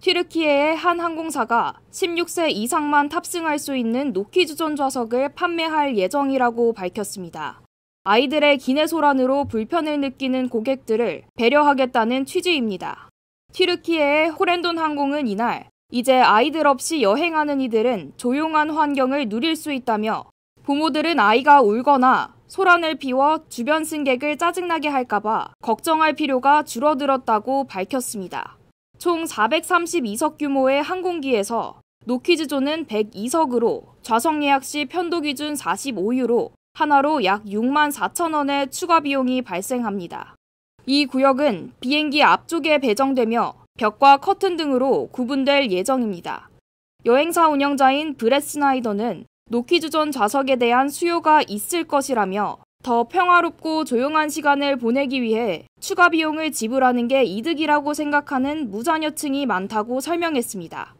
튀르키예의 한 항공사가 16세 이상만 탑승할 수 있는 노키주전 좌석을 판매할 예정이라고 밝혔습니다. 아이들의 기내 소란으로 불편을 느끼는 고객들을 배려하겠다는 취지입니다. 튀르키예의 호렌돈 항공은 이날 이제 아이들 없이 여행하는 이들은 조용한 환경을 누릴 수 있다며 부모들은 아이가 울거나 소란을 피워 주변 승객을 짜증나게 할까봐 걱정할 필요가 줄어들었다고 밝혔습니다. 총 432석 규모의 항공기에서 노키즈존은 102석으로 좌석 예약 시 편도 기준 45유로 하나로 약 6만 4천 원의 추가 비용이 발생합니다. 이 구역은 비행기 앞쪽에 배정되며 벽과 커튼 등으로 구분될 예정입니다. 여행사 운영자인 브레스나이더는 노키즈존 좌석에 대한 수요가 있을 것이라며 더 평화롭고 조용한 시간을 보내기 위해 추가 비용을 지불하는 게 이득이라고 생각하는 무자녀층이 많다고 설명했습니다.